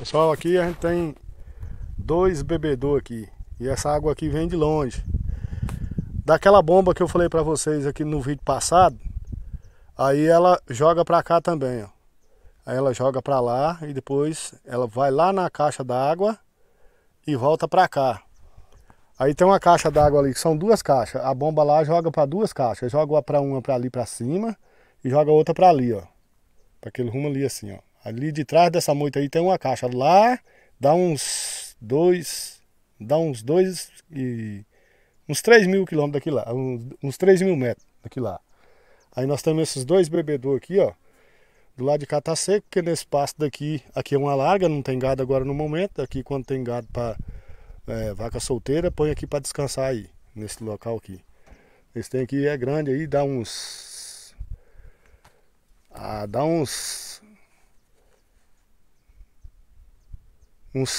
Pessoal, aqui a gente tem dois bebedouros aqui. E essa água aqui vem de longe. Daquela bomba que eu falei para vocês aqui no vídeo passado, aí ela joga para cá também, ó. Aí ela joga para lá e depois ela vai lá na caixa d'água e volta para cá. Aí tem uma caixa d'água ali, que são duas caixas. A bomba lá joga para duas caixas. Joga para uma para ali para cima e joga outra para ali, ó. Para aquele rumo ali assim, ó. Ali de trás dessa moita aí tem uma caixa. Lá dá uns dois. Dá uns dois e. Uns 3 mil quilômetros daqui lá. Uns, uns 3 mil metros daqui lá. Aí nós temos esses dois bebedores aqui, ó. Do lado de cá tá seco, porque nesse pasto daqui, aqui é uma larga, não tem gado agora no momento. Aqui quando tem gado para é, vaca solteira, põe aqui para descansar aí, nesse local aqui. Esse tem aqui é grande aí, dá uns. Ah, dá uns uns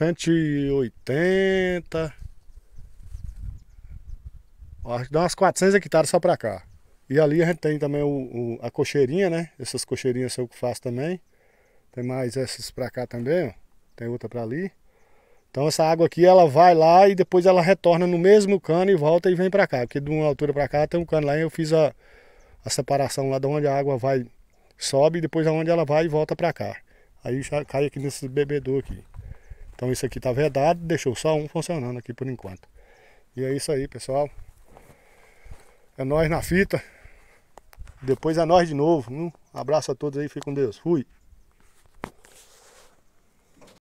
180. Acho que dá umas 400 hectares só pra cá. E ali a gente tem também o, o, a cocheirinha, né? Essas cocheirinhas eu que faço também. Tem mais essas pra cá também, ó. Tem outra pra ali. Então essa água aqui, ela vai lá e depois ela retorna no mesmo cano e volta e vem pra cá. Porque de uma altura pra cá tem um cano lá e eu fiz a, a separação lá de onde a água vai, sobe e depois aonde ela vai e volta pra cá. Aí já cai aqui nesse bebedor aqui. Então isso aqui está vedado, deixou só um funcionando aqui por enquanto. E é isso aí, pessoal. É nós na fita. Depois é nós de novo. Um abraço a todos aí, fique com Deus. Fui.